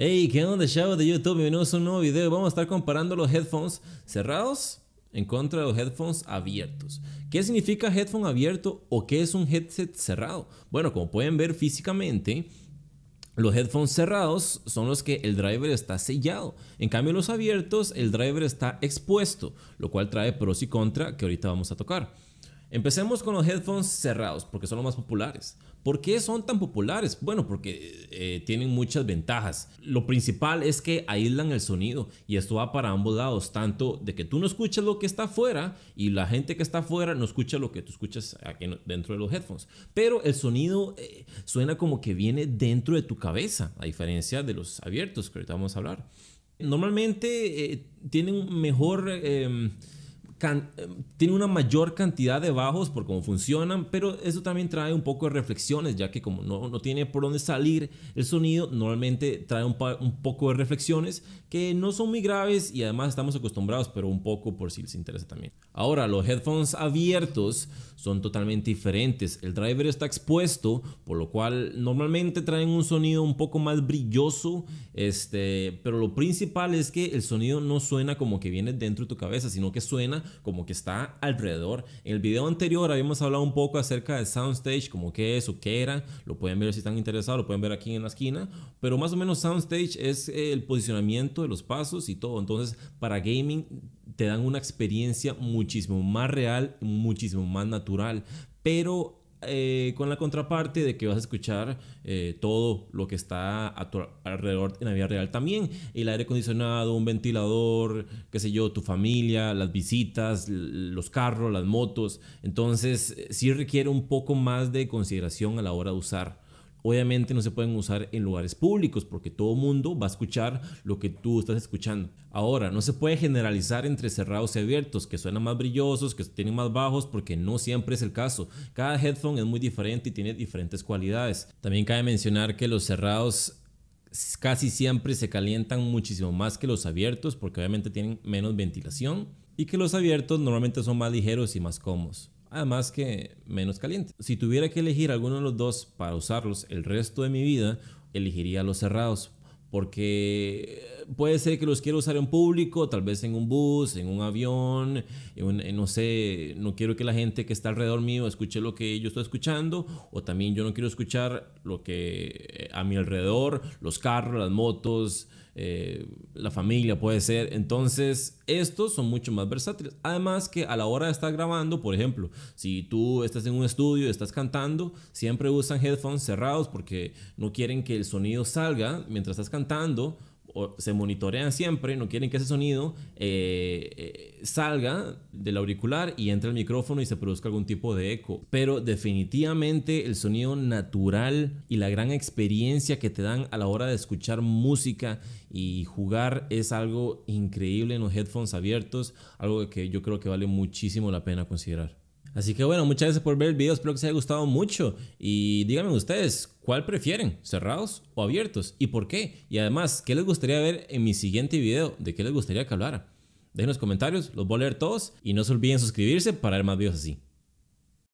Hey, ¿qué onda, chavos de YouTube? Bienvenidos a un nuevo video. Vamos a estar comparando los headphones cerrados en contra de los headphones abiertos. ¿Qué significa headphone abierto o qué es un headset cerrado? Bueno, como pueden ver físicamente, los headphones cerrados son los que el driver está sellado. En cambio, los abiertos, el driver está expuesto, lo cual trae pros y contra que ahorita vamos a tocar. Empecemos con los headphones cerrados, porque son los más populares. ¿Por qué son tan populares? Bueno, porque eh, tienen muchas ventajas. Lo principal es que aíslan el sonido y esto va para ambos lados, tanto de que tú no escuchas lo que está afuera y la gente que está afuera no escucha lo que tú escuchas aquí dentro de los headphones. Pero el sonido eh, suena como que viene dentro de tu cabeza, a diferencia de los abiertos que ahorita vamos a hablar. Normalmente eh, tienen mejor em, eh, tiene una mayor cantidad de bajos por cómo funcionan, pero eso también trae un poco de reflexiones, ya que como no, tiene por dónde salir el sonido, normalmente trae un, un, poco de reflexiones que no son muy graves y además estamos acostumbrados, pero un poco por si les interesa también. Ahora, los headphones abiertos son totalmente diferentes. El driver está expuesto, por lo cual normalmente traen un sonido un poco más brilloso, este, pero lo principal es que el sonido no suena como que viene dentro de tu cabeza, sino que suena como que está alrededor. En el video anterior habíamos hablado un poco acerca de soundstage, como qué es o qué era. Lo pueden ver si están interesados, lo pueden ver aquí en la esquina. Pero más o menos soundstage es eh, el posicionamiento de los pasos y todo. Entonces, para gaming te dan una experiencia muchísimo más real, muchísimo más natural. Pero eh, con la contraparte de que vas a escuchar eh, todo lo que está a tu alrededor en la vida real también. El aire acondicionado, un ventilador, qué sé yo, tu familia, las visitas, los carros, las motos. Entonces sí requiere un poco más de consideración a la hora de usar Obviamente no se pueden usar en lugares públicos porque todo el mundo va a escuchar lo que tú estás escuchando. Ahora, no se puede generalizar entre cerrados y abiertos, que suenan más brillosos, que tienen más bajos, porque no siempre es el caso. Cada headphone es muy diferente y tiene diferentes cualidades. También cabe mencionar que los cerrados casi siempre se calientan muchísimo más que los abiertos porque obviamente tienen menos ventilación y que los abiertos normalmente son más ligeros y más cómodos. Además ah, que menos caliente. Si tuviera que elegir alguno de los dos para usarlos el resto de mi vida, elegiría los cerrados. Porque puede ser que los quiero usar en público, tal vez en un bus, en un avión, no sé, no quiero que la gente que está alrededor mío escuche lo que yo estoy escuchando, o también yo no quiero escuchar lo que eh, a mi alrededor, los carros, las motos, eh, la familia puede ser. Entonces, estos son mucho más versátiles. Además que a la hora de estar grabando, por ejemplo, si tú estás en un estudio, y estás cantando, siempre usan headphones cerrados porque no quieren que el sonido salga mientras estás cantando se monitorean siempre, no quieren que ese sonido eh, eh, salga del auricular y entre al micrófono y se produzca algún tipo de eco. Pero definitivamente el sonido natural y la gran experiencia que te dan a la hora de escuchar música y jugar es algo increíble en los headphones abiertos, algo que yo creo que vale muchísimo la pena considerar. Así que bueno, muchas gracias por ver el video, espero que les haya gustado mucho y díganme ustedes, ¿cuál prefieren? ¿Cerrados o abiertos? ¿Y por qué? Y además, ¿qué les gustaría ver en mi siguiente video? ¿De qué les gustaría que hablara? Dejen los comentarios, los voy a leer todos y no se olviden suscribirse para ver más videos así.